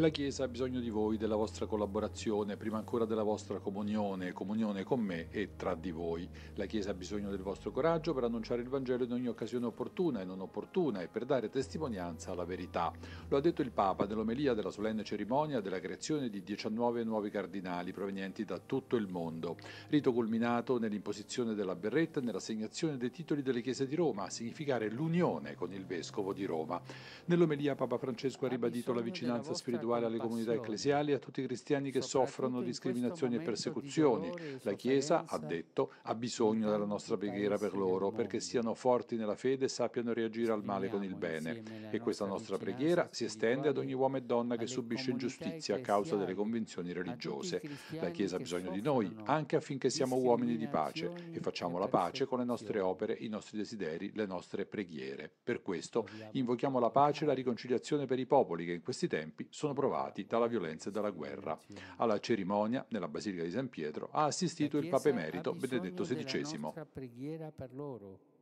La Chiesa ha bisogno di voi, della vostra collaborazione, prima ancora della vostra comunione, comunione con me e tra di voi. La Chiesa ha bisogno del vostro coraggio per annunciare il Vangelo in ogni occasione opportuna e non opportuna e per dare testimonianza alla verità. Lo ha detto il Papa nell'omelia della solenne cerimonia della creazione di 19 nuovi cardinali provenienti da tutto il mondo. Rito culminato nell'imposizione della berretta e nell'assegnazione dei titoli delle Chiese di Roma, a significare l'unione con il Vescovo di Roma. Nell'omelia Papa Francesco ha ribadito la vicinanza spirituale spirituale alle comunità ecclesiali e a tutti i cristiani che soffrono discriminazioni e persecuzioni. La Chiesa, ha detto, ha bisogno della nostra preghiera per loro perché siano forti nella fede e sappiano reagire al male con il bene. E questa nostra preghiera si estende ad ogni uomo e donna che subisce ingiustizia a causa delle convinzioni religiose. La Chiesa ha bisogno di noi, anche affinché siamo uomini di pace e facciamo la pace con le nostre opere, i nostri desideri, le nostre preghiere. Per questo invochiamo la pace e la riconciliazione per i popoli che in questi tempi sono sono provati dalla violenza e dalla guerra. Alla cerimonia, nella Basilica di San Pietro, ha assistito il Papa Emerito Benedetto XVI.